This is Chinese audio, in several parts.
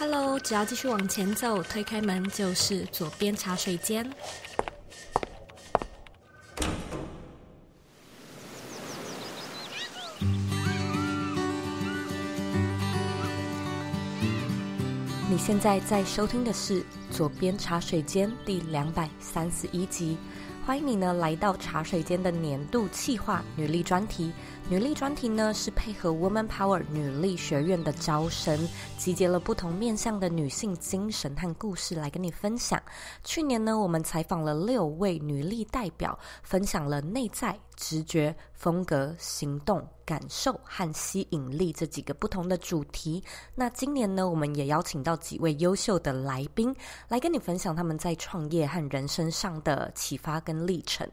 Hello，只要继续往前走，推开门就是左边茶水间。你现在在收听的是《左边茶水间》第两百三十一集。欢迎你呢来到茶水间的年度企划女力专题。女力专题呢是配合 Woman Power 女力学院的招生，集结了不同面向的女性精神和故事来跟你分享。去年呢，我们采访了六位女力代表，分享了内在直觉、风格、行动。感受和吸引力这几个不同的主题。那今年呢，我们也邀请到几位优秀的来宾，来跟你分享他们在创业和人生上的启发跟历程。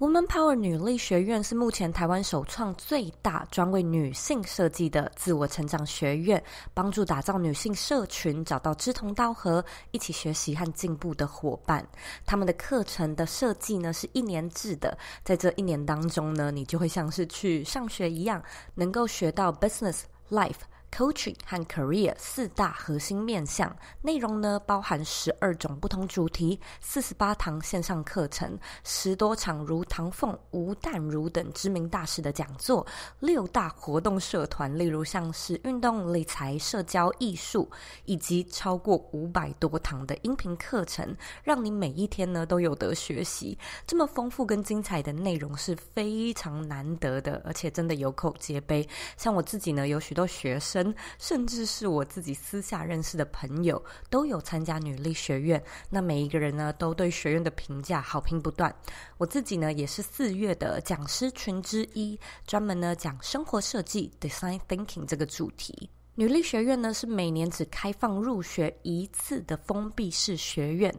Woman Power 女力学院是目前台湾首创最大专为女性设计的自我成长学院，帮助打造女性社群，找到志同道合、一起学习和进步的伙伴。他们的课程的设计呢，是一年制的，在这一年当中呢，你就会像是去上学一样，能够学到 business life。coaching 和 career 四大核心面向，内容呢包含十二种不同主题、四十八堂线上课程、十多场如唐凤、吴淡如等知名大师的讲座、六大活动社团，例如像是运动、理财、社交、艺术，以及超过五百多堂的音频课程，让你每一天呢都有得学习。这么丰富跟精彩的内容是非常难得的，而且真的有口皆碑。像我自己呢，有许多学生。甚至是我自己私下认识的朋友都有参加女力学院，那每一个人呢都对学院的评价好评不断。我自己呢也是四月的讲师群之一，专门呢讲生活设计 （design thinking） 这个主题。女力学院呢是每年只开放入学一次的封闭式学院。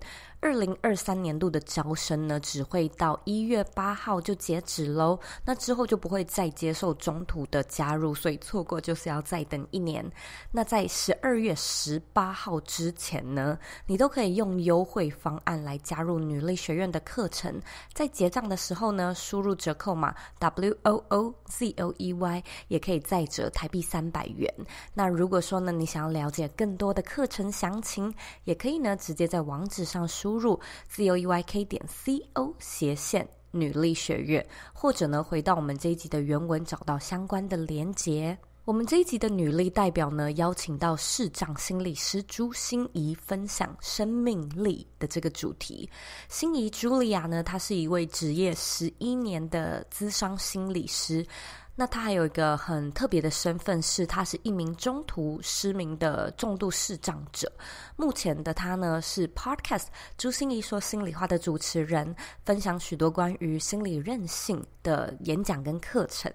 二零二三年度的招生呢，只会到一月八号就截止喽。那之后就不会再接受中途的加入，所以错过就是要再等一年。那在十二月十八号之前呢，你都可以用优惠方案来加入女力学院的课程。在结账的时候呢，输入折扣码 W O O Z O E Y，也可以再折台币三百元。那如果说呢，你想要了解更多的课程详情，也可以呢，直接在网址上输。输入 C o e y k 点 c o 斜线女力学院，或者呢，回到我们这一集的原文，找到相关的连结。我们这一集的女力代表呢，邀请到市长心理师朱心怡分享生命力的这个主题。心怡朱莉亚呢，她是一位职业十一年的资商心理师。那他还有一个很特别的身份，是他是一名中途失明的重度视障者。目前的他呢，是 Podcast《朱心怡说心里话》的主持人，分享许多关于心理韧性的演讲跟课程。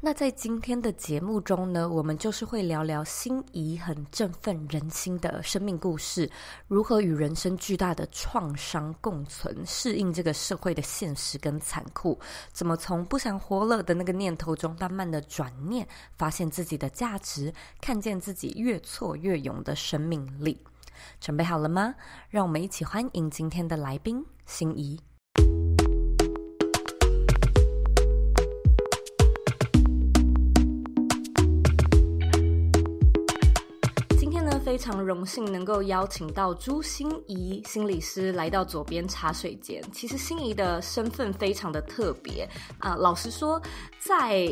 那在今天的节目中呢，我们就是会聊聊心怡很振奋人心的生命故事，如何与人生巨大的创伤共存，适应这个社会的现实跟残酷，怎么从不想活了的那个念头中。慢慢的转念，发现自己的价值，看见自己越挫越勇的生命力。准备好了吗？让我们一起欢迎今天的来宾，心仪。非常荣幸能够邀请到朱心怡心理师来到左边茶水间。其实心怡的身份非常的特别啊。老实说，在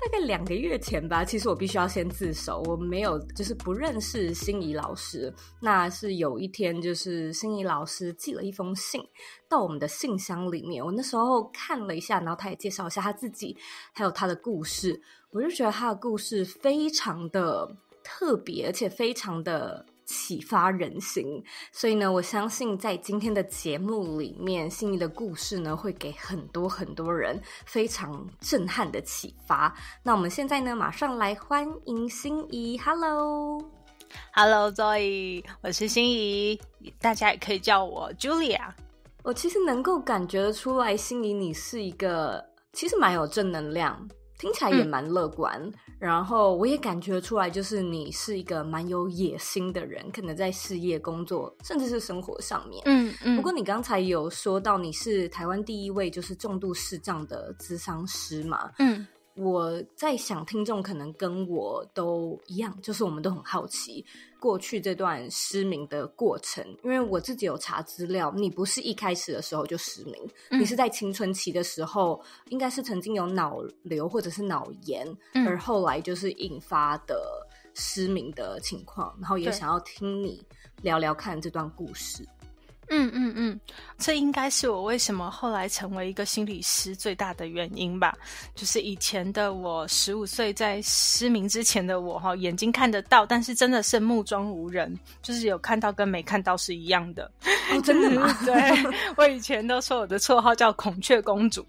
大概两个月前吧，其实我必须要先自首，我没有就是不认识心怡老师。那是有一天，就是心怡老师寄了一封信到我们的信箱里面。我那时候看了一下，然后他也介绍一下他自己，还有他的故事。我就觉得他的故事非常的。特别，而且非常的启发人心。所以呢，我相信在今天的节目里面，心仪的故事呢会给很多很多人非常震撼的启发。那我们现在呢，马上来欢迎心仪。Hello，Hello Zoe，我是心仪，大家也可以叫我 Julia。我其实能够感觉得出来，心仪你是一个其实蛮有正能量。听起来也蛮乐观，然后我也感觉出来，就是你是一个蛮有野心的人，可能在事业、工作，甚至是生活上面，嗯嗯。不过你刚才有说到你是台湾第一位就是重度视障的咨商师嘛？嗯，我在想，听众可能跟我都一样，就是我们都很好奇。过去这段失明的过程，因为我自己有查资料，你不是一开始的时候就失明，你是在青春期的时候，应该是曾经有脑瘤或者是脑炎，而后来就是引发的失明的情况，然后也想要听你聊聊看这段故事。嗯嗯嗯，这应该是我为什么后来成为一个心理师最大的原因吧。就是以前的我，十五岁在失明之前的我哈，眼睛看得到，但是真的是目中无人，就是有看到跟没看到是一样的。真的吗？对，我以前都说我的绰号叫孔雀公主，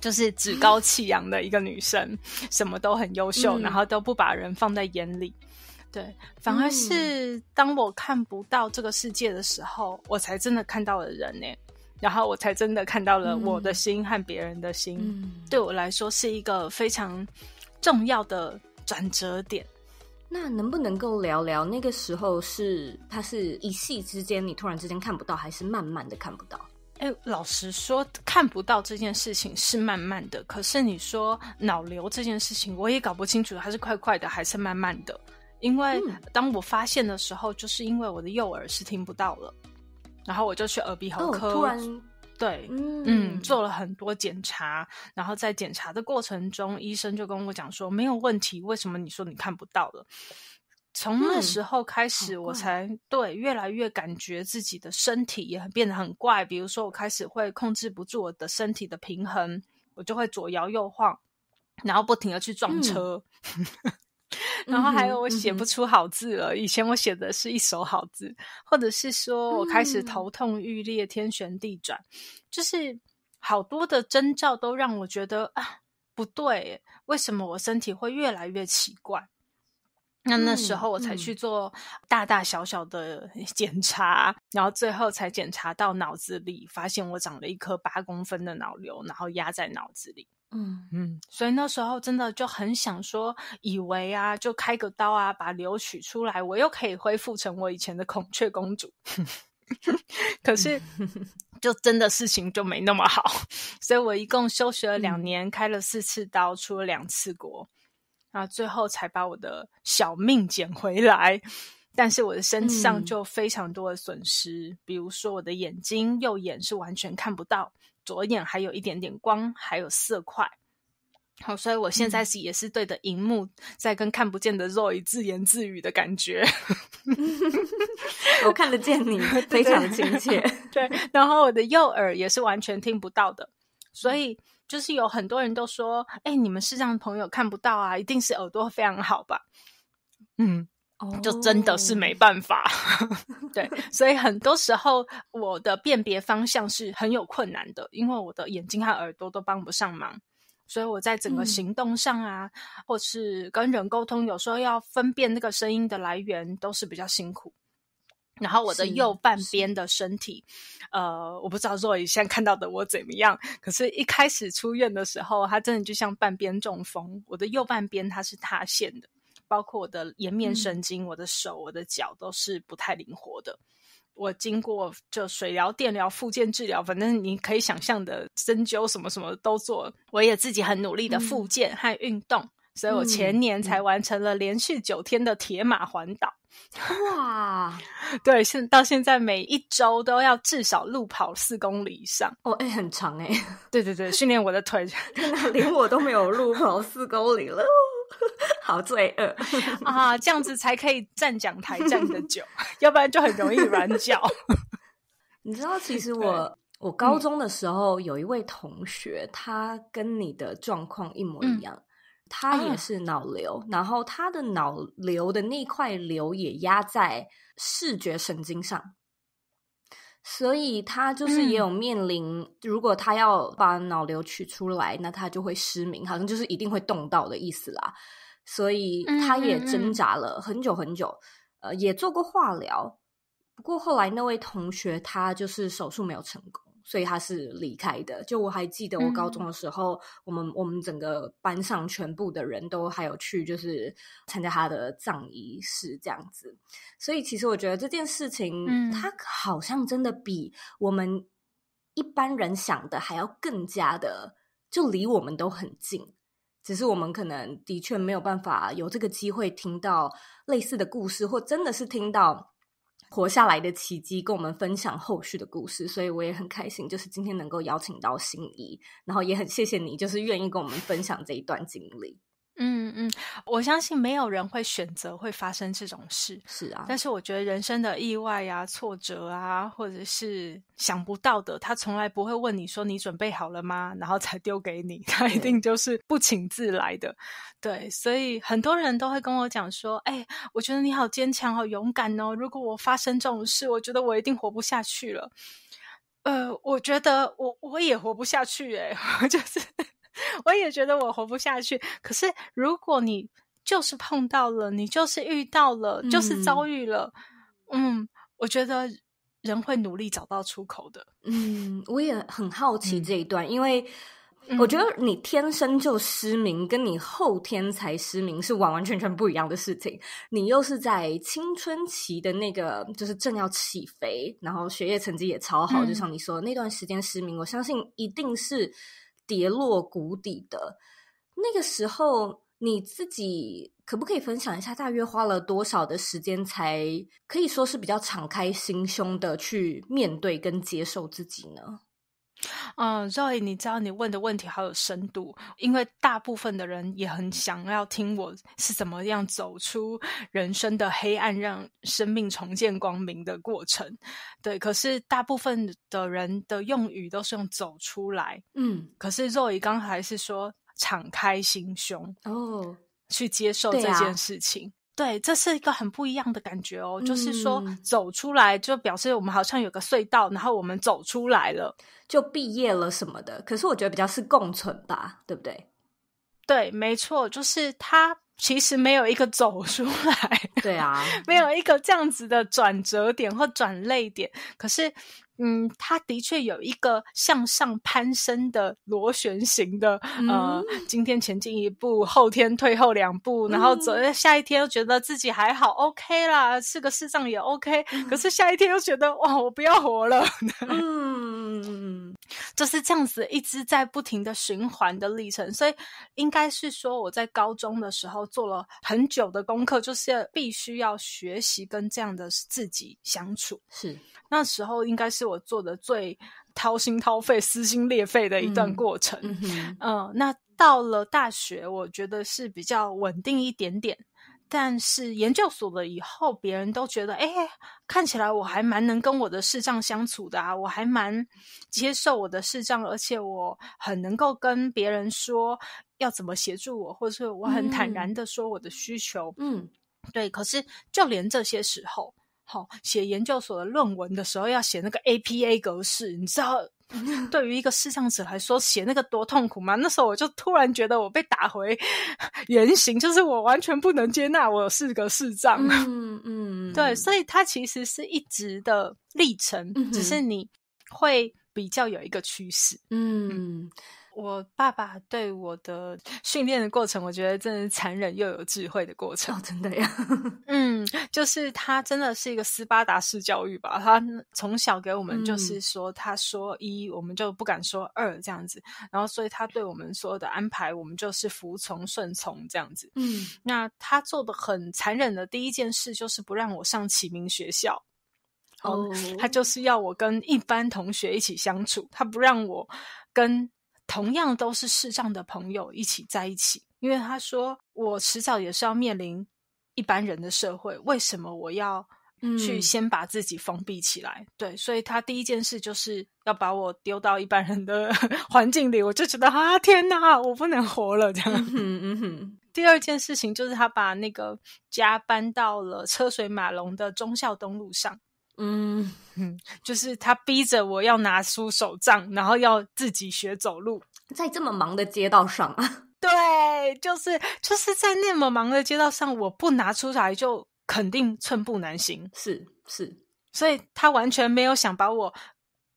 就是趾高气扬的一个女生，什么都很优秀，然后都不把人放在眼里。对，反而是当我看不到这个世界的时候，我才真的看到了人呢，然后我才真的看到了我的心和别人的心，对我来说是一个非常重要的转折点。那能不能够聊聊那个时候是它是？一夕之间你突然之间看不到，还是慢慢的看不到？哎，老实说，看不到这件事情是慢慢的。可是你说脑瘤这件事情，我也搞不清楚，它是快快的，还是慢慢的。因为当我发现的时候，就是因为我的右耳是听不到了，然后我就去耳鼻喉科，突然对，嗯，做了很多检查，然后在检查的过程中，医生就跟我讲说没有问题，为什么你说你看不到了？从那时候开始，我才对越来越感觉自己的身体也很变得很怪，比如说我开始会控制不住我的身体的平衡，我就会左摇右晃，然后不停的去撞车。然后还有我写不出好字了，以前我写的是一手好字，或者是说我开始头痛欲裂、天旋地转，就是好多的征兆都让我觉得啊不对，为什么我身体会越来越奇怪？那那时候我才去做大大小小的检查，然后最后才检查到脑子里发现我长了一颗八公分的脑瘤，然后压在脑子里。嗯嗯，所以那时候真的就很想说，以为啊，就开个刀啊，把瘤取出来，我又可以恢复成我以前的孔雀公主。可是，就真的事情就没那么好，所以我一共休学了两年，开了四次刀，出了两次国，啊，最后才把我的小命捡回来。但是我的身上就非常多的损失，比如说我的眼睛，右眼是完全看不到，左眼还有一点点光，还有色块。好，所以我现在是也是对着荧幕在跟看不见的 Roy 自言自语的感觉。我看得见你，非常亲切。对，然后我的右耳也是完全听不到的，所以就是有很多人都说，哎，你们视的朋友看不到啊，一定是耳朵非常好吧？嗯。就真的是没办法，对，所以很多时候我的辨别方向是很有困难的，因为我的眼睛和耳朵都帮不上忙，所以我在整个行动上啊，或是跟人沟通，有时候要分辨那个声音的来源都是比较辛苦。然后我的右半边的身体，呃，我不知道若雨现在看到的我怎么样，可是一开始出院的时候，他真的就像半边中风，我的右半边它是塌陷的。包括我的颜面神经、我的手、我的脚都是不太灵活的。我经过就水疗、电疗、复健治疗，反正你可以想象的针灸什么什么都做。我也自己很努力的复健和运动，所以我前年才完成了连续九天的铁马环岛。哇，对，现到现在每一周都要至少路跑四公里以上。哦，哎，很长哎。对对对，训练我的腿，连我都没有路跑四公里了。好罪恶 啊！这样子才可以站讲台站的久，要不然就很容易软脚。你知道，其实我我高中的时候有一位同学，他跟你的状况一模一样，他也是脑瘤，然后他的脑瘤的那块瘤也压在视觉神经上。所以他就是也有面临，如果他要把脑瘤取出来，那他就会失明，好像就是一定会动到的意思啦。所以他也挣扎了很久很久，呃，也做过化疗，不过后来那位同学他就是手术没有成功。所以他是离开的。就我还记得，我高中的时候，我们我们整个班上全部的人都还有去，就是参加他的葬仪式这样子。所以其实我觉得这件事情，嗯，他好像真的比我们一般人想的还要更加的，就离我们都很近。只是我们可能的确没有办法有这个机会听到类似的故事，或真的是听到。活下来的奇迹，跟我们分享后续的故事，所以我也很开心，就是今天能够邀请到心仪，然后也很谢谢你，就是愿意跟我们分享这一段经历。嗯嗯，我相信没有人会选择会发生这种事，是啊。但是我觉得人生的意外啊、挫折啊，或者是想不到的，他从来不会问你说你准备好了吗，然后才丢给你，他一定就是不请自来的。对，所以很多人都会跟我讲说：“哎，我觉得你好坚强，好勇敢哦。如果我发生这种事，我觉得我一定活不下去了。”呃，我觉得我我也活不下去，哎，就是。我也觉得我活不下去。可是如果你就是碰到了，你就是遇到了，就是遭遇了，嗯，我觉得人会努力找到出口的。嗯，我也很好奇这一段，因为我觉得你天生就失明，跟你后天才失明是完完全全不一样的事情。你又是在青春期的那个，就是正要起飞，然后学业成绩也超好，就像你说的那段时间失明，我相信一定是。跌落谷底的那个时候，你自己可不可以分享一下，大约花了多少的时间，才可以说是比较敞开心胸的去面对跟接受自己呢？嗯，肉以你知道你问的问题好有深度，因为大部分的人也很想要听我是怎么样走出人生的黑暗，让生命重见光明的过程。对，可是大部分的人的用语都是用走出来，嗯，可是肉以刚才是说敞开心胸哦，去接受这件事情。对，这是一个很不一样的感觉哦。就是说，走出来就表示我们好像有个隧道，然后我们走出来了，就毕业了什么的。可是我觉得比较是共存吧，对不对？对，没错，就是他其实没有一个走出来，对啊，没有一个这样子的转折点或转泪点。可是。嗯，他的确有一个向上攀升的螺旋形的，呃，今天前进一步，后天退后两步，然后走下一天又觉得自己还好，OK 啦，是个视障也 OK，可是下一天又觉得哇，我不要活了，嗯，就是这样子一直在不停的循环的历程，所以应该是说我在高中的时候做了很久的功课，就是要必须要学习跟这样的自己相处，是那时候应该是。我做的最掏心掏肺、撕心裂肺的一段过程。嗯，那到了大学，我觉得是比较稳定一点点。但是研究所了以后，别人都觉得，哎，看起来我还蛮能跟我的视障相处的啊，我还蛮接受我的视障，而且我很能够跟别人说要怎么协助我，或者我很坦然的说我的需求。嗯，对。可是就连这些时候。好，写研究所的论文的时候要写那个 APA 格式，你知道，对于一个视障者来说写那个多痛苦吗？那时候我就突然觉得我被打回 原形，就是我完全不能接纳我是个视障。嗯嗯，对，所以它其实是一直的历程，只是你会比较有一个趋势。嗯。我爸爸对我的 训练的过程，我觉得真的是残忍又有智慧的过程。真的呀，嗯，就是他真的是一个斯巴达式教育吧。他从小给我们就是说，他说一，我们就不敢说二这样子。然后，所以他对我们所有的安排，我们就是服从顺从这样子。嗯，那他做的很残忍的第一件事，就是不让我上启明学校。哦，他就是要我跟一般同学一起相处，他不让我跟。同样都是视障的朋友一起在一起，因为他说我迟早也是要面临一般人的社会，为什么我要去先把自己封闭起来？对，所以他第一件事就是要把我丢到一般人的 环境里，我就觉得啊天哪，我不能活了这样。嗯嗯。第二件事情就是他把那个家搬到了车水马龙的忠孝东路上。嗯，就是他逼着我要拿出手杖，然后要自己学走路，在这么忙的街道上。对，就是就是在那么忙的街道上，我不拿出来就肯定寸步难行。是是，所以他完全没有想把我。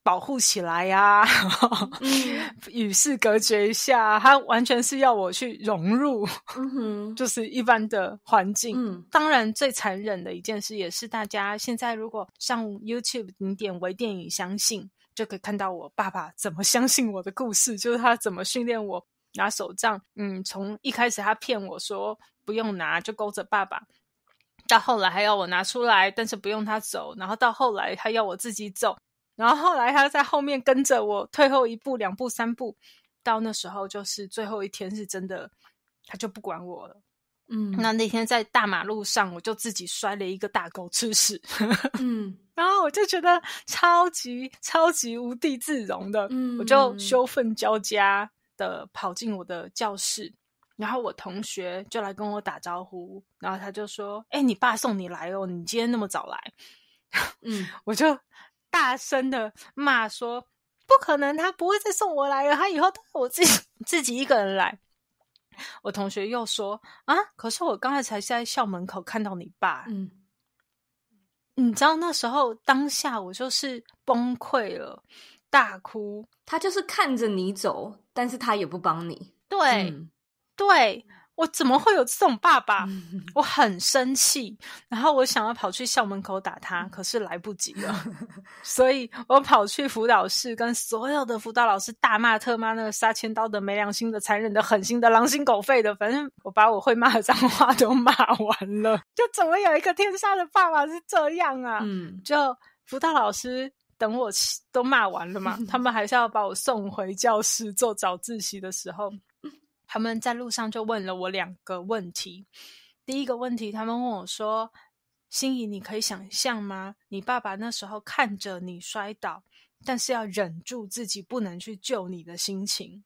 保护起来呀，与世隔绝一下。他完全是要我去融入，就是一般的环境。当然，最残忍的一件事也是，大家现在如果上 YouTube 点微电影，相信就可以看到我爸爸怎么相信我的故事，就是他怎么训练我拿手杖。嗯，从一开始他骗我说不用拿，就勾着爸爸；到后来还要我拿出来，但是不用他走；然后到后来他要我自己走。然后后来他在后面跟着我退后一步两步三步，到那时候就是最后一天是真的，他就不管我了。嗯，那那天在大马路上，我就自己摔了一个大狗吃屎。嗯，然后我就觉得超级超级无地自容的，嗯，我就羞愤交加的跑进我的教室，然后我同学就来跟我打招呼，然后他就说：“哎，你爸送你来哦，你今天那么早来。”嗯，我就。大声的骂说：“不可能，他不会再送我来了。他以后都我自己 自己一个人来。”我同学又说：“啊，可是我刚才才在校门口看到你爸。”嗯，你知道那时候当下我就是崩溃了，大哭。他就是看着你走，但是他也不帮你。对，对。我怎么会有这种爸爸？我很生气，然后我想要跑去校门口打他，可是来不及了，所以我跑去辅导室，跟所有的辅导老师大骂特骂那个杀千刀的、没良心的、残忍的、狠心的、狼心狗肺的。反正我把我会骂的脏话都骂完了，就怎么有一个天杀的爸爸是这样啊？嗯，就辅导老师等我都骂完了嘛，他们还是要把我送回教室做早自习的时候。他们在路上就问了我两个问题。第一个问题，他们问我说：“心仪，你可以想象吗？你爸爸那时候看着你摔倒，但是要忍住自己不能去救你的心情？”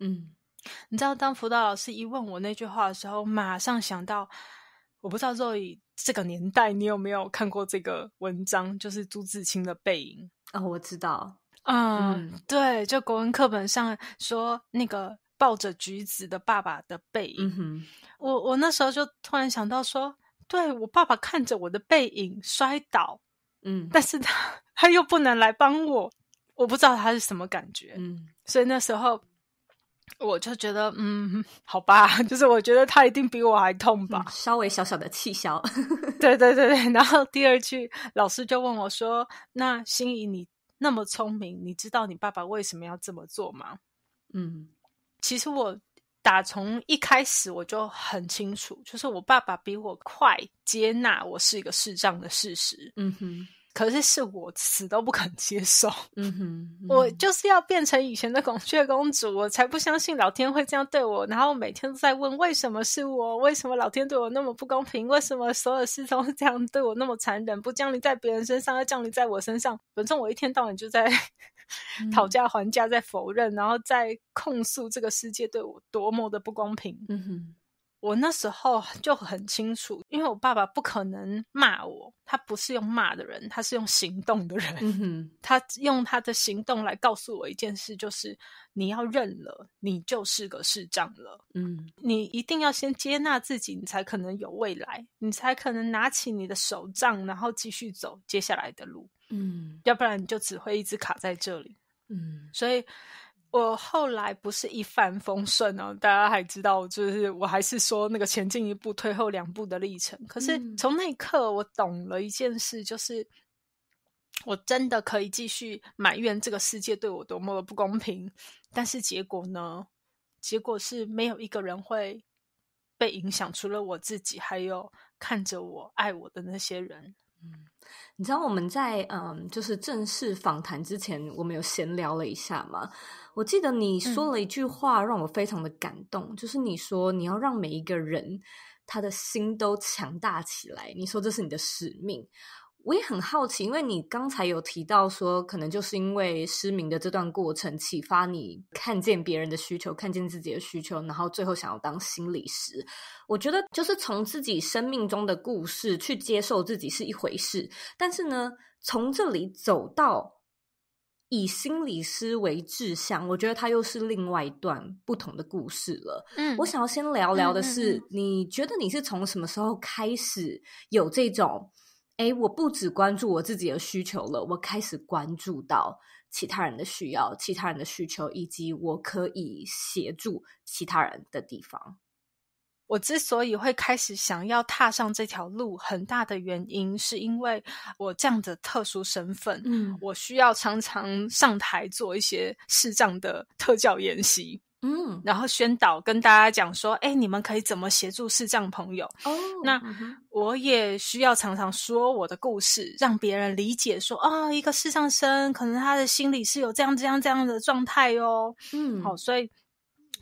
嗯，你知道，当辅导老师一问我那句话的时候，马上想到，我不知道若以这个年代，你有没有看过这个文章，就是朱自清的《背影》啊？我知道，嗯，对，就国文课本上说那个。抱着橘子的爸爸的背影，我我那时候就突然想到说，对我爸爸看着我的背影摔倒，嗯，但是他他又不能来帮我，我不知道他是什么感觉，嗯，所以那时候我就觉得，嗯，好吧，就是我觉得他一定比我还痛吧，稍微小小的气消，对对对对，然后第二句老师就问我说，那心仪你那么聪明，你知道你爸爸为什么要这么做吗？嗯。其实我打从一开始我就很清楚，就是我爸爸比我快接纳我是一个视障的事实。嗯哼。可是是我死都不肯接受，嗯哼，我就是要变成以前的孔雀公主，我才不相信老天会这样对我。然后每天都在问为什么是我，为什么老天对我那么不公平，为什么所有事都是这样对我那么残忍，不降临在别人身上，要降临在我身上。反正我一天到晚就在讨价还价，在否认，然后在控诉这个世界对我多么的不公平，嗯哼。我那时候就很清楚，因为我爸爸不可能骂我，他不是用骂的人，他是用行动的人。嗯他用他的行动来告诉我一件事，就是你要认了，你就是个市长了。嗯，你一定要先接纳自己，你才可能有未来，你才可能拿起你的手杖，然后继续走接下来的路。嗯，要不然你就只会一直卡在这里。嗯，所以。我后来不是一帆风顺哦，大家还知道，就是我还是说那个前进一步，退后两步的历程。可是从那一刻，我懂了一件事，就是我真的可以继续埋怨这个世界对我多么的不公平，但是结果呢？结果是没有一个人会被影响，除了我自己，还有看着我、爱我的那些人。嗯，你知道我们在嗯，就是正式访谈之前，我们有闲聊了一下嘛？我记得你说了一句话，让我非常的感动，就是你说你要让每一个人他的心都强大起来，你说这是你的使命。我也很好奇，因为你刚才有提到说，可能就是因为失明的这段过程，启发你看见别人的需求，看见自己的需求，然后最后想要当心理师。我觉得，就是从自己生命中的故事去接受自己是一回事，但是呢，从这里走到以心理师为志向，我觉得它又是另外一段不同的故事了。嗯，我想要先聊聊的是，你觉得你是从什么时候开始有这种？哎，我不只关注我自己的需求了，我开始关注到其他人的需要、其他人的需求，以及我可以协助其他人的地方。我之所以会开始想要踏上这条路，很大的原因是因为我这样的特殊身份，嗯，我需要常常上台做一些视障的特教演习。嗯，然后宣导跟大家讲说，哎，你们可以怎么协助视障朋友？哦，那我也需要常常说我的故事，让别人理解说啊，一个视障生可能他的心里是有这样这样这样的状态哦。嗯，好，所以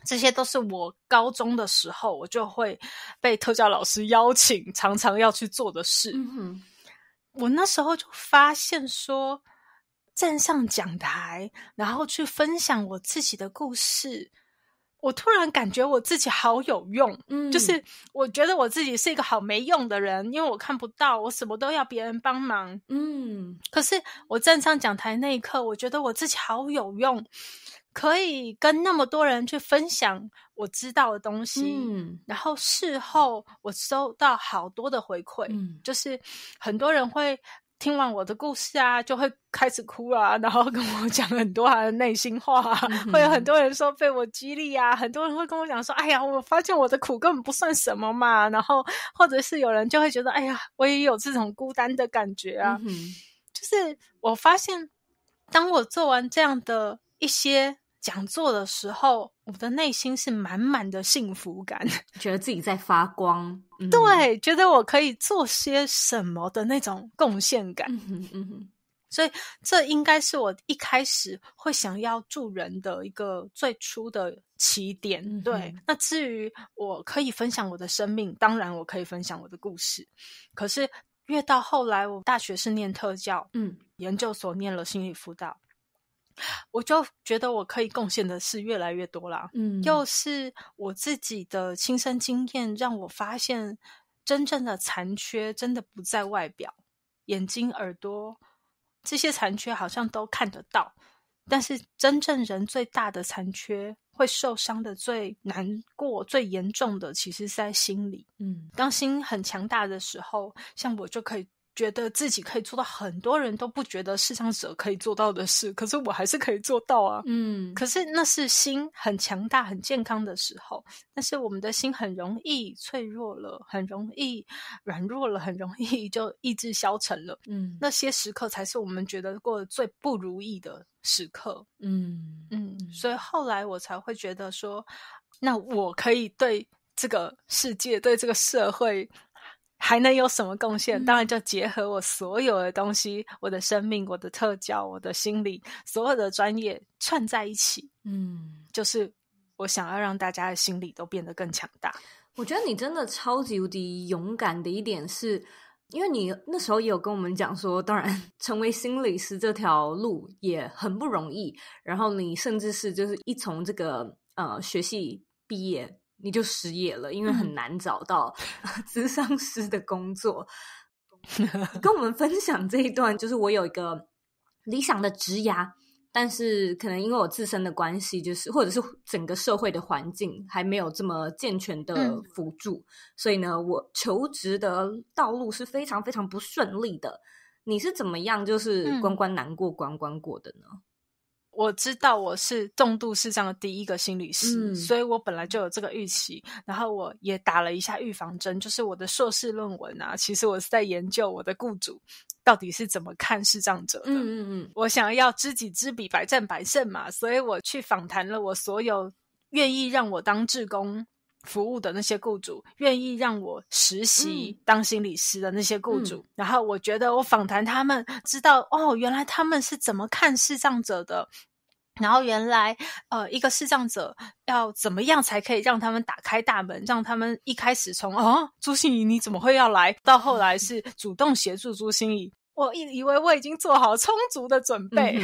这些都是我高中的时候，我就会被特教老师邀请常常要去做的事。嗯哼，我那时候就发现说，站上讲台，然后去分享我自己的故事。我突然感觉我自己好有用，嗯，就是我觉得我自己是一个好没用的人，因为我看不到，我什么都要别人帮忙，嗯。可是我站上讲台那一刻，我觉得我自己好有用，可以跟那么多人去分享我知道的东西，嗯。然后事后我收到好多的回馈，就是很多人会。听完我的故事啊，就会开始哭啊，然后跟我讲很多他的内心话。会有很多人说被我激励啊，很多人会跟我讲说：“哎呀，我发现我的苦根本不算什么嘛。”然后，或者是有人就会觉得：“哎呀，我也有这种孤单的感觉啊。”就是我发现，当我做完这样的一些讲座的时候。我的内心是满满的幸福感，觉得自己在发光。对，觉得我可以做些什么的那种贡献感。嗯哼，所以这应该是我一开始会想要助人的一个最初的起点。对，那至于我可以分享我的生命，当然我可以分享我的故事。可是越到后来，我大学是念特教，嗯，研究所念了心理辅导。我就觉得我可以贡献的事越来越多了。嗯，又是我自己的亲身经验，让我发现真正的残缺真的不在外表，眼睛、耳朵这些残缺好像都看得到，但是真正人最大的残缺，会受伤的最难过、最严重的，其实是在心里。嗯，当心很强大的时候，像我就可以。觉得自己可以做到，很多人都不觉得世上者可以做到的事，可是我还是可以做到啊。嗯，可是那是心很强大、很健康的时候。但是我们的心很容易脆弱了，很容易软弱了，很容易 就意志消沉了。嗯，那些时刻才是我们觉得过最不如意的时刻。嗯嗯，所以后来我才会觉得说，那我可以对这个世界，对这个社会。还能有什么贡献？当然就结合我所有的东西，我的生命，我的特教，我的心理，所有的专业串在一起。嗯，就是我想要让大家的心理都变得更强大。我觉得你真的超级无敌勇敢的一点是，因为你那时候也有跟我们讲说，当然成为心理师这条路也很不容易。然后你甚至是就是一从这个呃学系毕业。你就失业了，因为很难找到 咨商师的工作。跟我们分享这一段，就是我有一个理想的职涯，但是可能因为我自身的关系，就是或者是整个社会的环境还没有这么健全的辅助，所以呢，我求职的道路是非常非常不顺利的。你是怎么样，就是关关难过关关过的呢？我知道我是重度视障的第一个心理师，所以我本来就有这个预期，然后我也打了一下预防针，就是我的硕士论文啊，其实我是在研究我的雇主到底是怎么看视障者的。嗯嗯嗯，我想要知己知彼，百战百胜嘛，所以我去访谈了我所有愿意让我当志工服务的那些雇主，愿意让我实习当心理师的那些雇主，然后我觉得我访谈他们，知道哦，原来他们是怎么看视障者的。然后原来，呃，一个视障者要怎么样才可以让他们打开大门？让他们一开始从啊，朱心怡你怎么会要来到后来是主动协助朱心怡。我以以为我已经做好充足的准备，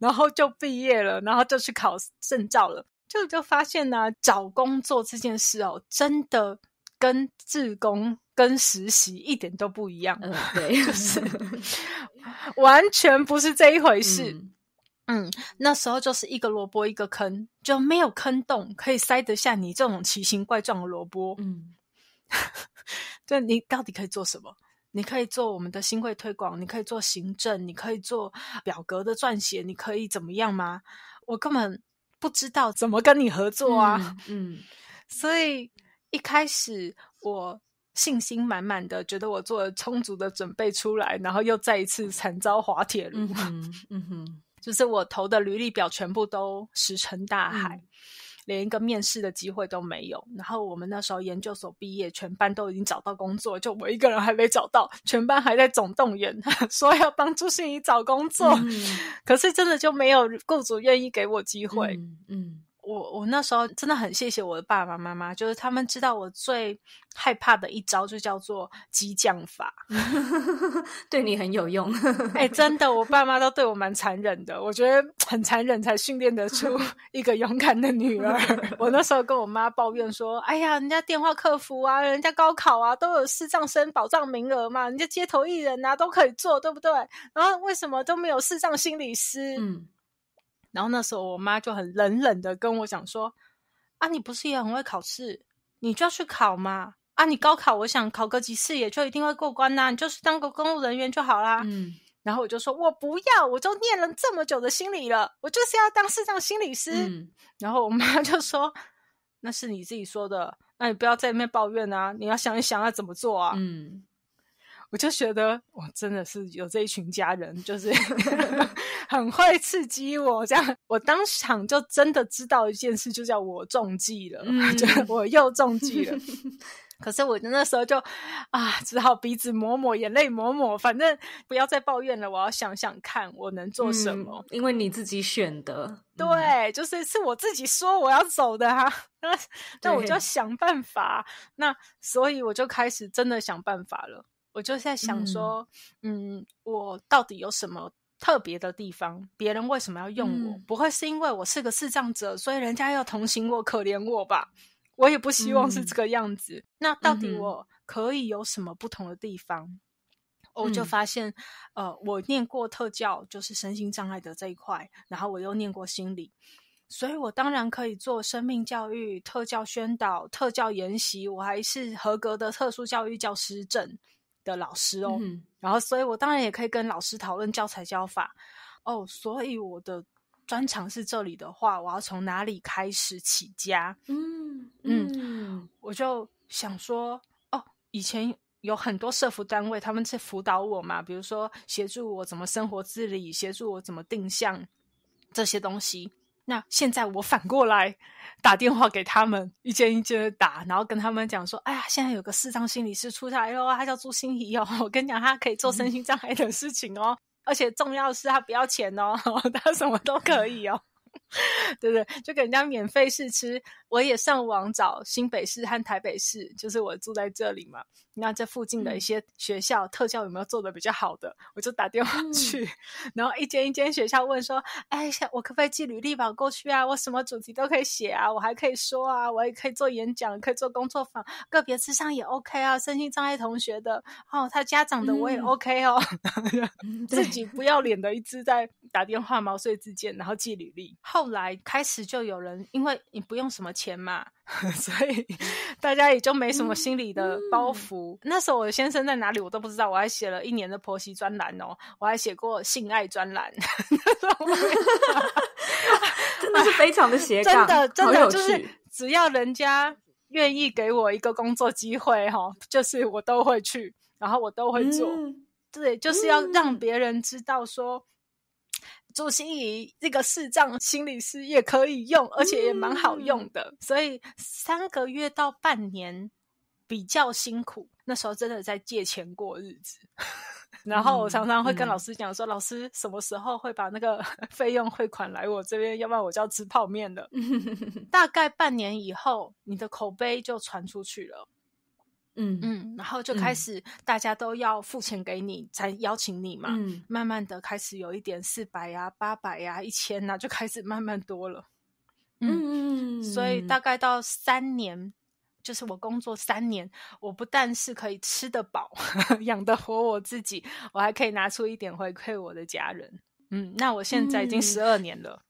然后就毕业了，然后就去考证照了，就就发现呢，找工作这件事哦，真的跟自工跟实习一点都不一样，对，就 是完全不是这一回事。嗯，那时候就是一个萝卜一个坑，就没有坑洞可以塞得下你这种奇形怪状的萝卜。嗯，对你到底可以做什么？你可以做我们的新会推广，你可以做行政，你可以做表格的撰写，你可以怎么样吗？我根本不知道怎么跟你合作啊。嗯，所以一开始我信心满满的，觉得我做了充足的准备出来，然后又再一次惨遭滑铁卢。嗯哼。就是我投的履历表全部都石沉大海，连一个面试的机会都没有。然后我们那时候研究所毕业，全班都已经找到工作，就我一个人还没找到。全班还在总动员，说要帮助心仪找工作，可是真的就没有雇主愿意给我机会。嗯。我我那时候真的很谢谢我的爸爸妈妈，就是他们知道我最害怕的一招就叫做激将法，对你很有用。哎，真的，我爸妈都对我蛮残忍的，我觉得很残忍才训练得出 一个勇敢的女儿。我那时候跟我妈抱怨说：“哎呀，人家电话客服啊，人家高考啊，都有视障生保障名额嘛，人家街头艺人啊都可以做，对不对？然后为什么都没有视障心理师？”嗯。然后那时候我妈就很冷冷的跟我讲说：“啊，你不是也很会考试？你就要去考嘛！啊，你高考，我想考个几次也就一定会过关啊，你就是当个公务人员就好啦。”嗯。然后我就说：“我不要，我都念了这么久的心理了，我就是要当市长心理师。”然后我妈就说：“那是你自己说的，那你不要在那边抱怨啊，你要想一想要怎么做啊。”嗯。我就觉得，我真的是有这一群家人，就是 很会刺激我。这样，我当场就真的知道一件事，就叫我中计了，就 我又中计了。可是我那时候就啊，只好鼻子抹抹，眼泪抹抹，反正不要再抱怨了。我要想想看，我能做什么？因为你自己选的，对，就是是我自己说我要走的哈。那我就想办法，那所以我就开始真的想办法了。我就在想说，嗯，我到底有什么特别的地方？别人为什么要用我？不会是因为我是个视障者，所以人家要同情我、可怜我吧？我也不希望是这个样子。那到底我可以有什么不同的地方？我就发现，呃，我念过特教，就是身心障碍的这一块，然后我又念过心理，所以我当然可以做生命教育、特教宣导、特教研习，我还是合格的特殊教育教师证。的老师哦，然后，所以我当然也可以跟老师讨论教材教法哦。所以我的专长是这里的话，我要从哪里开始起家？嗯嗯，我就想说，哦，以前有很多社服单位他们在辅导我嘛，比如说协助我怎么生活自理，协助我怎么定向这些东西。那现在我反过来打电话给他们，一间一间的打，然后跟他们讲说：，哎呀，现在有个四章心理师出来哟，他叫朱心怡哟，我跟你讲，他可以做身心障碍的事情哦，而且重要是他不要钱哦，他什么都可以哦，对不对？就给人家免费试吃。我也上网找新北市和台北市，就是我住在这里嘛。那这附近的一些学校，特效有没有做的比较好的？我就打电话去，然后一间一间学校问说：“哎，我可不可以寄履历表过去啊？我什么主题都可以写啊，我还可以说啊，我也可以做演讲，可以做工作坊，个别智商也 OK 啊，身心障碍同学的哦，他家长的我也 OK 哦，自己不要脸的一支在打电话毛遂自荐，然后寄履历。后来开始就有人，因为你不用什么。钱嘛，所以大家也就没什么心理的包袱。那时候我先生在哪里，我都不知道。我还写了一年的婆媳专栏哦，我还写过性爱专栏，真的是非常的邪。真的，真的就是只要人家愿意给我一个工作机会，哈，就是我都会去，然后我都会做。对，就是要让别人知道说。祝心仪这个视障心理师也可以用，而且也蛮好用的。所以三个月到半年比较辛苦，那时候真的在借钱过日子。然后我常常会跟老师讲说：“老师，什么时候会把那个 费用汇款来我这边？要不然我就要吃泡面了。”大概半年以后，你的口碑就传出去了。嗯嗯，然后就开始大家都要付钱给你才邀请你嘛，慢慢的开始有一点四百呀、八百呀、一千呐，就开始慢慢多了。嗯所以大概到三年，就是我工作三年，我不但是可以吃得饱、养得活我自己，我还可以拿出一点回馈我的家人。嗯，那我现在已经十二年了。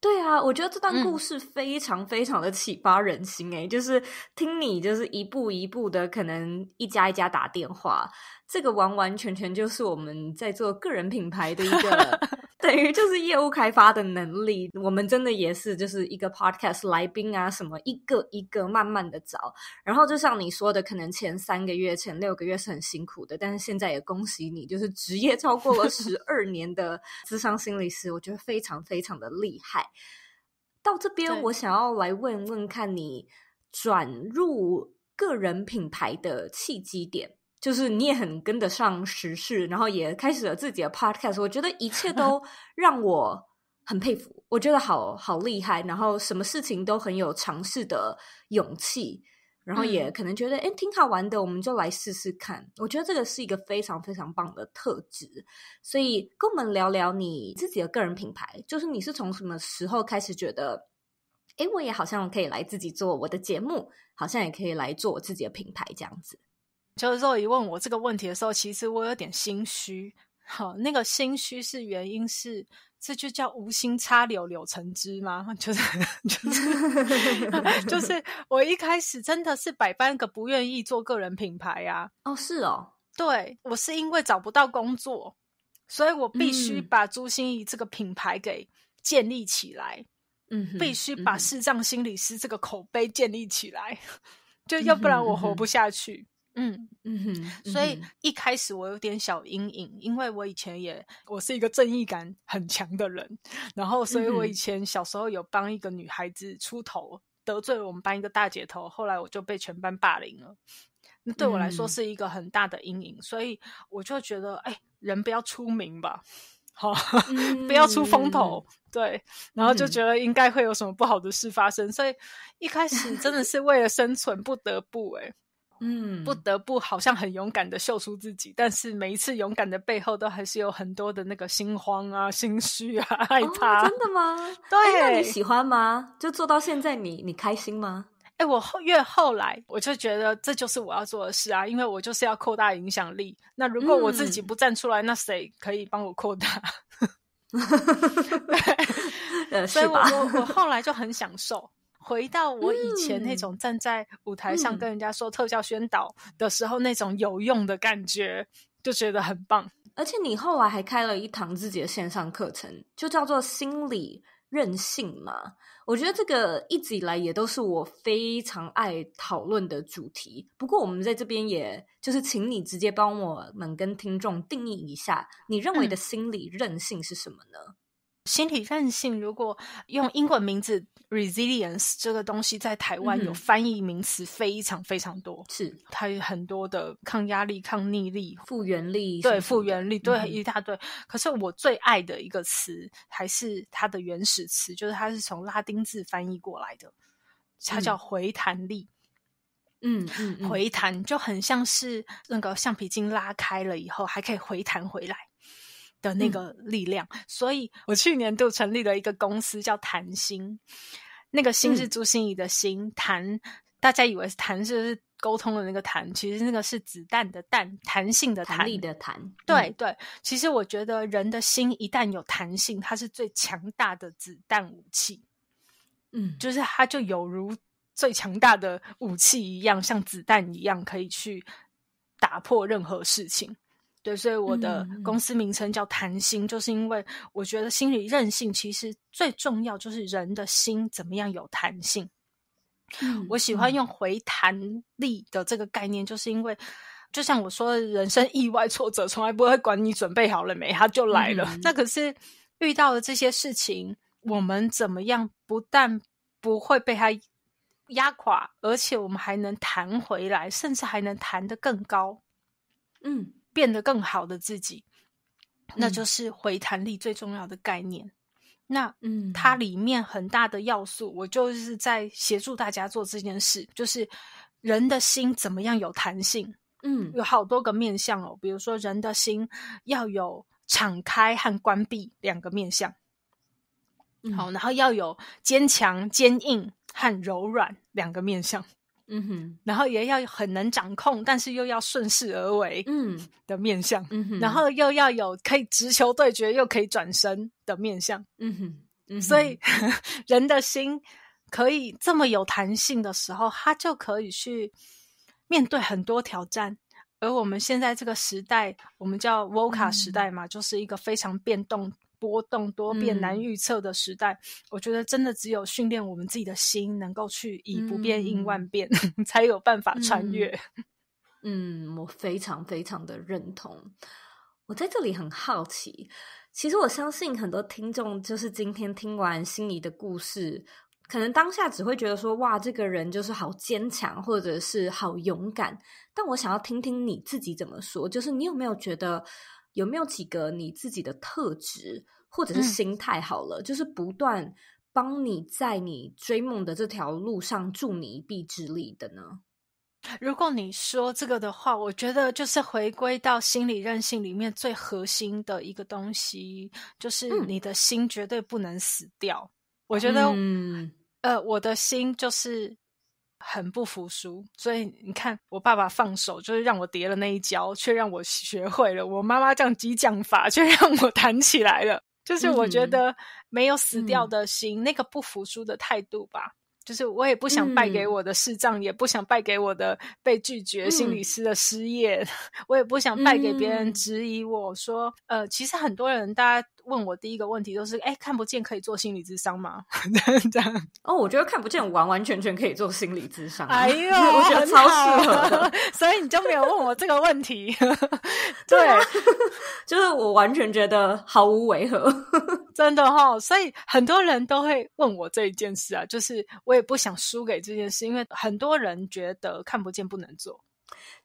对啊，我觉得这段故事非常非常的启发人心哎，就是听你就是一步一步的，可能一家一家打电话，这个完完全全就是我们在做个人品牌的一个。等于就是业务开发的能力，我们真的也是就是一个 podcast 来宾啊，什么一个一个慢慢的找，然后就像你说的，可能前三个月、前六个月是很辛苦的，但是现在也恭喜你，就是职业超过了十 二年的智商心理师，我觉得非常非常的厉害。到这边，我想要来问问看你转入个人品牌的契机点。就是你也很跟得上时事，然后也开始了自己的 podcast。我觉得一切 都让我很佩服，我觉得好好厉害，然后什么事情都很有尝试的勇气，然后也可能觉得哎挺好玩的，我们就来试试看。我觉得这个是一个非常非常棒的特质。所以跟我们聊聊你自己的个人品牌，就是你是从什么时候开始觉得，哎，我也好像可以来自己做我的节目，好像也可以来做我自己的品牌这样子。就是若仪问我这个问题的时候，其实我有点心虚。好，那个心虚是原因是，这就叫无心插柳柳成枝吗？就 是就是，就是 我一开始真的是百般个不愿意做个人品牌呀。哦，是哦，对我是因为找不到工作，所以我必须把朱心怡这个品牌给建立起来。嗯，必须把视障心理师这个口碑建立起来，就要不然我活不下去。嗯嗯哼，所以一开始我有点小阴影，因为我以前也我是一个正义感很强的人，然后所以我以前小时候有帮一个女孩子出头，得罪了我们班一个大姐头，后来我就被全班霸凌了，那对我来说是一个很大的阴影，所以我就觉得哎，人不要出名吧，好 不要出风头，对，然后就觉得应该会有什么不好的事发生，所以一开始真的是为了生存不得不哎。嗯，不得不好像很勇敢的秀出自己，但是每一次勇敢的背后，都还是有很多的那个心慌啊、心虚啊、害怕。真的吗？对。那你喜欢吗？就做到现在，你你开心吗？哎，我越后来，我就觉得这就是我要做的事啊，因为我就是要扩大影响力。那如果我自己不站出来，那谁可以帮我扩大？对，所以，我我后来就很享受。回到我以前那种站在舞台上跟人家说特效宣导的时候那种有用的感觉，就觉得很棒。而且你后来还开了一堂自己的线上课程，就叫做“心理任性”嘛。我觉得这个一直以来也都是我非常爱讨论的主题。不过我们在这边，也就是请你直接帮我们跟听众定义一下，你认为的心理任性是什么呢？心理韧性，如果用英文名字 resilience 这个东西，在台湾有翻译名词非常非常多，是它有很多的抗压力、抗逆力、复原力，对复原力，对一大堆。可是我最爱的一个词还是它的原始词，就是它是从拉丁字翻译过来的，它叫回弹力。嗯嗯，回弹就很像是那个橡皮筋拉开了以后，还可以回弹回来。的那个力量，所以我去年就成立了一个公司，叫“谈心”。那个“心”是朱心怡的心，“谈”大家以为是“谈”是沟通的那个“谈”，其实那个是子弹的“弹”，弹性的“弹”，力的“弹”。对对，其实我觉得人的心一旦有弹性，它是最强大的子弹武器。嗯，就是它就有如最强大的武器一样，像子弹一样，可以去打破任何事情。所以我的公司名称叫“谈心。就是因为我觉得心理韧性其实最重要，就是人的心怎么样有弹性。我喜欢用“回弹力”的这个概念，就是因为就像我说，人生意外挫折从来不会管你准备好了没，他就来了。那可是遇到了这些事情，我们怎么样不但不会被他压垮，而且我们还能弹回来，甚至还能弹得更高。嗯。变得更好的自己，那就是回弹力最重要的概念。那嗯，它里面很大的要素，我就是在协助大家做这件事，就是人的心怎么样有弹性。嗯，有好多个面向哦，比如说人的心要有敞开和关闭两个面向，好，然后要有坚强、坚硬和柔软两个面向。嗯哼，然后也要很能掌控，但是又要顺势而为，嗯的面相，嗯哼，然后又要有可以直球对决，又可以转身的面相，嗯哼，所以 人的心可以这么有弹性的时候，他就可以去面对很多挑战。而我们现在这个时代，我们叫 v o c a 时代嘛，就是一个非常变动。波动多变、难预测的时代，我觉得真的只有训练我们自己的心，能够去以不变应万变，才有办法穿越。嗯，我非常非常的认同。我在这里很好奇，其实我相信很多听众就是今天听完心仪的故事，可能当下只会觉得说哇，这个人就是好坚强，或者是好勇敢。但我想要听听你自己怎么说，就是你有没有觉得？有没有几个你自己的特质，或者是心态好了，就是不断帮你在你追梦的这条路上助你一臂之力的呢？如果你说这个的话，我觉得就是回归到心理韧性里面最核心的一个东西，就是你的心绝对不能死掉。我觉得，嗯、呃，我的心就是。很不服输，所以你看，我爸爸放手就是让我跌了那一跤，却让我学会了；我妈妈这样激将法，却让我弹起来了。就是我觉得没有死掉的心，那个不服输的态度吧。就是我也不想败给我的视障，也不想败给我的被拒绝心理师的失业，我也不想败给别人质疑我说，呃，其实很多人大家。问我第一个问题都是，哎，看不见可以做心理智商吗？这样哦，我觉得看不见完完全全可以做心理智商。哎呦，我觉得超适合，所以你就没有问我这个问题。对，就是我完全觉得毫无违和，真的哈。所以很多人都会问我这一件事啊，就是我也不想输给这件事，因为很多人觉得看不见不能做。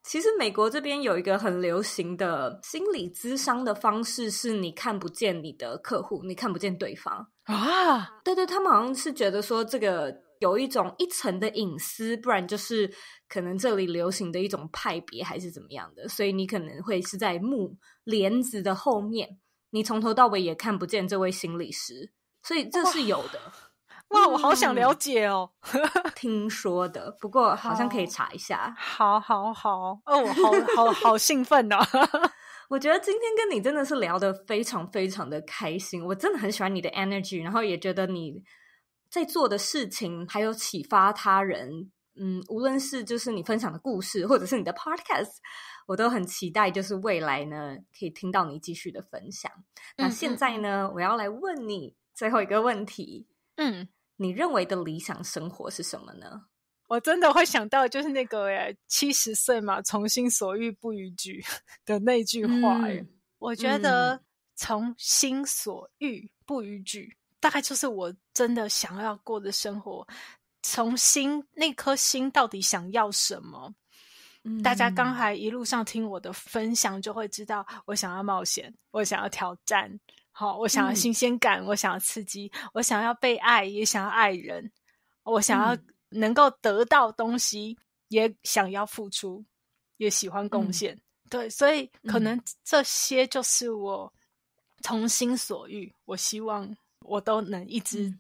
其实美国这边有一个很流行的心理咨商的方式，是你看不见你的客户，你看不见对方啊。对对，他们好像是觉得说这个有一种一层的隐私，不然就是可能这里流行的一种派别还是怎么样的，所以你可能会是在木帘子的后面，你从头到尾也看不见这位心理师，所以这是有的。哇，我好想了解哦！听说的，不过好像可以查一下。好，好，好，哦，好好 好兴奋哦！我觉得今天跟你真的是聊得非常非常的开心，我真的很喜欢你的 energy，然后也觉得你在做的事情还有启发他人。嗯，无论是就是你分享的故事，或者是你的 podcast，我都很期待，就是未来呢可以听到你继续的分享。那现在呢，我要来问你最后一个问题。嗯。你认为的理想生活是什么呢？我真的会想到就是那个哎七十岁嘛，从心所欲不逾矩 的那句话哎，我觉得从心所欲不逾矩，大概就是我真的想要过的生活。从心那颗心到底想要什么？大家刚才一路上听我的分享，就会知道我想要冒险，我想要挑战。好，我想要新鲜感，我想要刺激，我想要被爱，也想要爱人。我想要能够得到东西，也想要付出，也喜欢贡献。对，所以可能这些就是我从心所欲。我希望我都能一直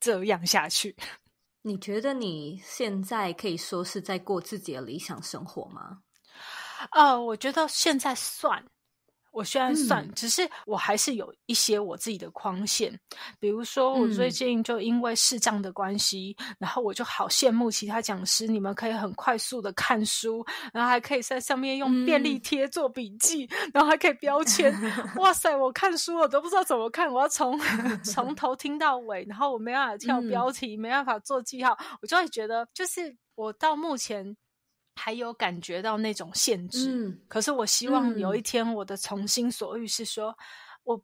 这样下去。你觉得你现在可以说是在过自己的理想生活吗？呃，我觉得现在算。我虽然算，只是我还是有一些我自己的框线。比如说，我最近就因为视障的关系，然后我就好羡慕其他讲师，你们可以很快速的看书，然后还可以在上面用便利贴做笔记，然后还可以标签。哇塞，我看书我都不知道怎么看，我要从从头听到尾，然后我没办法跳标题，没办法做记号，我就会觉得，就是我到目前。还有感觉到那种限制，可是我希望有一天我的从心所欲是说我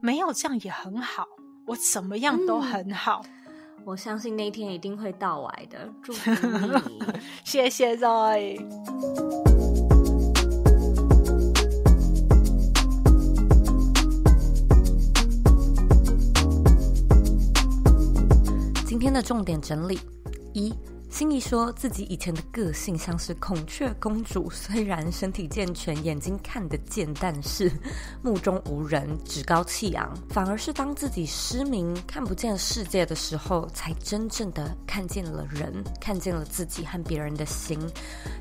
没有这样也很好，我怎么样都很好。我相信那一天一定会到来的。祝你，谢谢 Zoe。今天的重点整理一。心怡说自己以前的个性像是孔雀公主，虽然身体健全，眼睛看得见，但是目中无人，趾高气扬。反而是当自己失明，看不见世界的时候，才真正的看见了人，看见了自己和别人的心。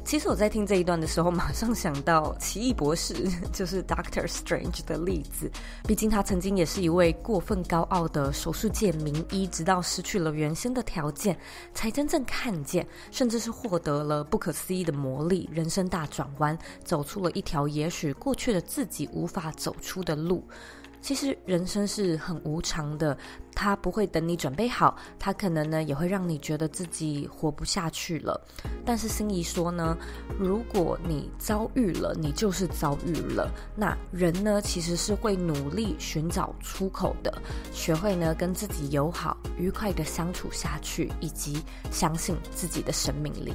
其实我在听这一段的时候，马上想到奇异博士就是 Doctor Strange 的例子，毕竟他曾经也是一位过分高傲的手术界名医，直到失去了原先的条件，才真正看。甚至是获得了不可思议的魔力，人生大转弯，走出了一条也许过去的自己无法走出的路。其实人生是很无常的，他不会等你准备好，他可能呢也会让你觉得自己活不下去了。但是心仪说呢，如果你遭遇了，你就是遭遇了。那人呢其实是会努力寻找出口的，学会呢跟自己友好愉快的相处下去，以及相信自己的生命力。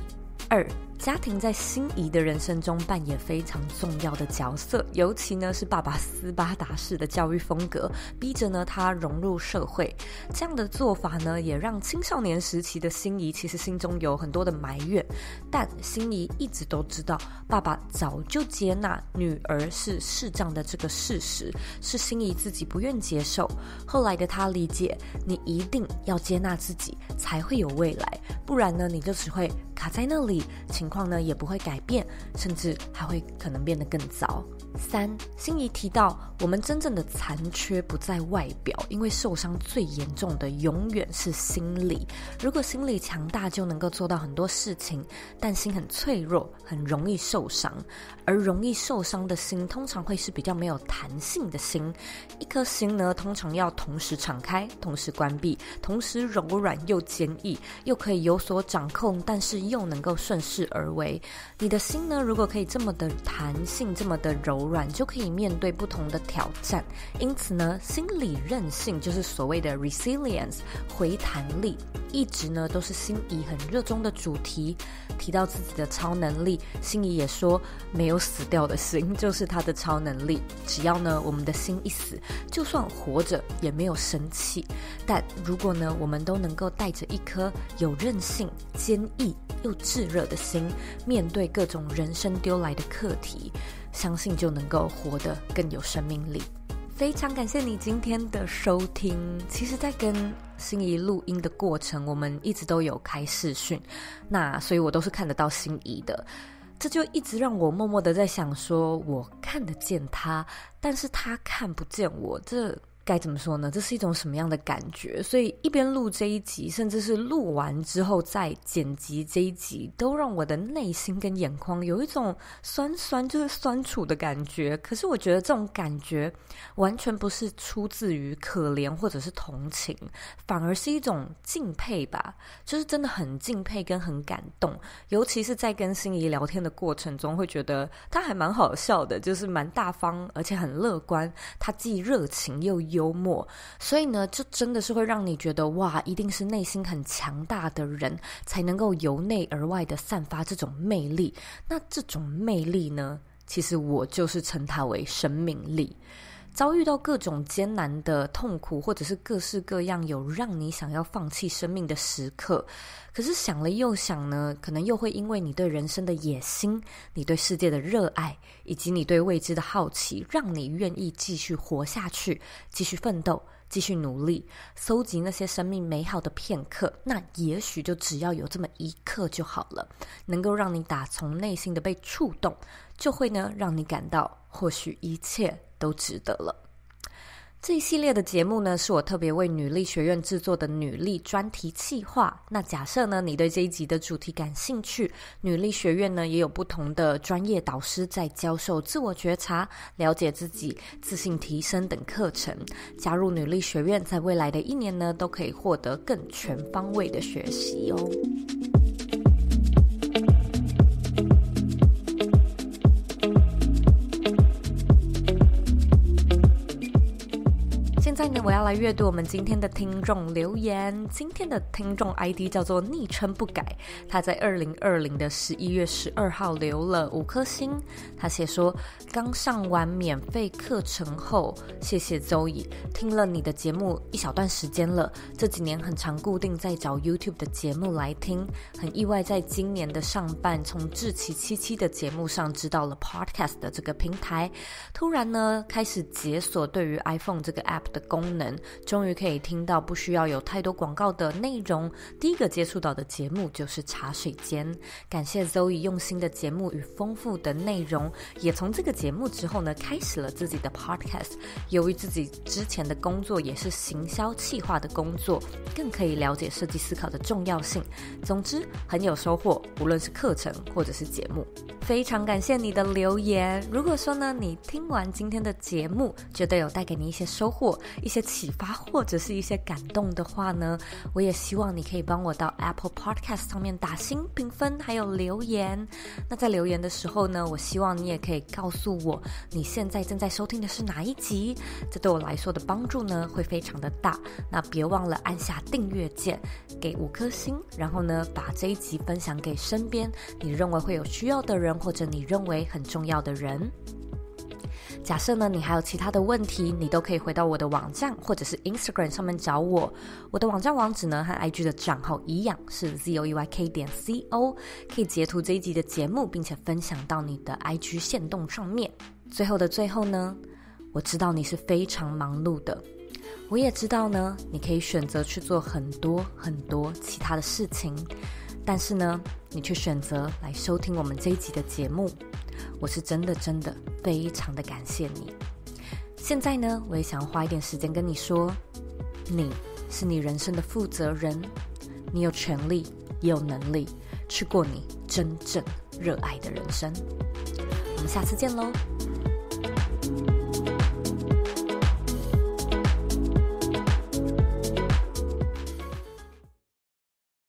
二。家庭在心仪的人生中扮演非常重要的角色，尤其呢是爸爸斯巴达式的教育风格，逼着呢他融入社会。这样的做法呢，也让青少年时期的心仪其实心中有很多的埋怨。但心仪一直都知道，爸爸早就接纳女儿是视障的这个事实，是心仪自己不愿接受。后来的他理解，你一定要接纳自己，才会有未来，不然呢你就只会卡在那里。请。情况呢也不会改变，甚至还会可能变得更糟。三，心仪提到，我们真正的残缺不在外表，因为受伤最严重的永远是心理。如果心理强大，就能够做到很多事情；但心很脆弱，很容易受伤。而容易受伤的心，通常会是比较没有弹性的心。一颗心呢，通常要同时敞开，同时关闭，同时柔软又坚毅，又可以有所掌控，但是又能够顺势而。而为，你的心呢？如果可以这么的弹性、这么的柔软，就可以面对不同的挑战。因此呢，心理韧性就是所谓的 resilience 回弹力，一直呢都是心仪很热衷的主题。提到自己的超能力，心仪也说没有死掉的心就是他的超能力。只要呢，我们的心一死，就算活着也没有生气。但如果呢，我们都能够带着一颗有韧性、坚毅又炙热的心。面对各种人生丢来的课题，相信就能够活得更有生命力。非常感谢你今天的收听。其实，在跟心仪录音的过程，我们一直都有开视讯，那所以我都是看得到心仪的，这就一直让我默默的在想：说我看得见他，但是他看不见我。这。该怎么说呢？这是一种什么样的感觉？所以一边录这一集，甚至是录完之后再剪辑这一集，都让我的内心跟眼眶有一种酸酸，就是酸楚的感觉。可是我觉得这种感觉完全不是出自于可怜或者是同情，反而是一种敬佩吧，就是真的很敬佩跟很感动。尤其是在跟心仪聊天的过程中，会觉得他还蛮好笑的，就是蛮大方，而且很乐观。他既热情又幽默，所以呢，就真的是会让你觉得哇，一定是内心很强大的人才能够由内而外的散发这种魅力。那这种魅力呢，其实我就是称它为生命力。遭遇到各种艰难的痛苦，或者是各式各样有让你想要放弃生命的时刻，可是想了又想呢，可能又会因为你对人生的野心、你对世界的热爱以及你对未知的好奇，让你愿意继续活下去、继续奋斗、继续努力，搜集那些生命美好的片刻。那也许就只要有这么一刻就好了，能够让你打从内心的被触动，就会呢让你感到或许一切。都值得了。这一系列的节目呢，是我特别为女力学院制作的女力专题计划。那假设呢，你对这一集的主题感兴趣，女力学院呢也有不同的专业导师在教授自我觉察、了解自己、自信提升等课程。加入女力学院，在未来的一年呢，都可以获得更全方位的学习哦。在呢，我要来阅读我们今天的听众留言。今天的听众 ID 叫做“昵称不改”，他在二零二零的十一月十二号留了五颗星。他写说：“刚上完免费课程后，谢谢周乙，听了你的节目一小段时间了。这几年很长，固定在找 YouTube 的节目来听，很意外，在今年的上半，从志奇七七的节目上知道了 Podcast 的这个平台，突然呢，开始解锁对于 iPhone 这个 App 的。”功能终于可以听到不需要有太多广告的内容。第一个接触到的节目就是《茶水间》，感谢 z o e 用心的节目与丰富的内容。也从这个节目之后呢，开始了自己的 podcast。由于自己之前的工作也是行销企划的工作，更可以了解设计思考的重要性。总之很有收获，无论是课程或者是节目。非常感谢你的留言。如果说呢，你听完今天的节目，觉得有带给你一些收获、一些启发或者是一些感动的话呢，我也希望你可以帮我到 Apple Podcast 上面打星评分，还有留言。那在留言的时候呢，我希望你也可以告诉我你现在正在收听的是哪一集，这对我来说的帮助呢会非常的大。那别忘了按下订阅键，给五颗星，然后呢把这一集分享给身边你认为会有需要的人。或者你认为很重要的人。假设呢，你还有其他的问题，你都可以回到我的网站或者是 Instagram 上面找我。我的网站网址呢和 IG 的账号一样是 zoyk e 点 co，可以截图这一集的节目，并且分享到你的 IG 线动上面。最后的最后呢，我知道你是非常忙碌的，我也知道呢，你可以选择去做很多很多其他的事情。但是呢，你却选择来收听我们这一集的节目，我是真的真的非常的感谢你。现在呢，我也想花一点时间跟你说，你是你人生的负责人，你有权利也有能力去过你真正热爱的人生。我们下次见喽。